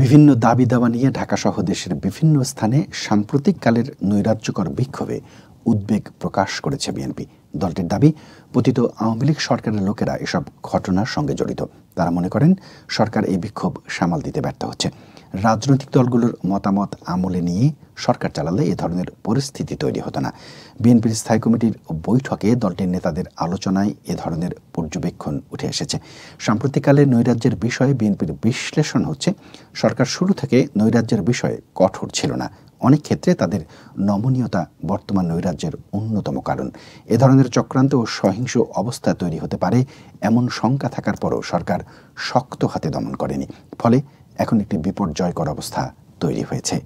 বিভিন্ন দাবি দাবা নিয়ে ঢাকাসহ দেশের বিভিন্ন স্থানে সাম্প্রতিককালের নৈরাজ্যকর বিক্ষোভে উদ্বেগ প্রকাশ করেছে বিএনপি দলটির দাবি পতিত আওয়ামী লীগ সরকারের লোকেরা এসব ঘটনার সঙ্গে জড়িত তারা মনে করেন সরকার এই বিক্ষোভ সামাল দিতে ব্যর্থ হচ্ছে রাজনৈতিক দলগুলোর মতামত আমলে নিয়ে সরকার চালালে এ ধরনের পরিস্থিতি তৈরি হতো না বিএনপির স্থায়ী কমিটির বৈঠকে দলটির নেতাদের আলোচনায় এ ধরনের পর্যবেক্ষণ উঠে এসেছে সাম্প্রতিককালে নৈরাজ্যের বিষয়ে বিএনপির বিশ্লেষণ হচ্ছে সরকার শুরু থেকে নৈরাজ্যের বিষয়ে কঠোর ছিল না অনেক ক্ষেত্রে তাদের নমনীয়তা বর্তমান নৈরাজ্যের অন্যতম কারণ এ ধরনের চক্রান্ত ও সহিংস অবস্থা তৈরি হতে পারে এমন শঙ্কা থাকার পরও সরকার শক্ত হাতে দমন করেনি ফলে এখন একটি বিপর্যয়কর অবস্থা তৈরি হয়েছে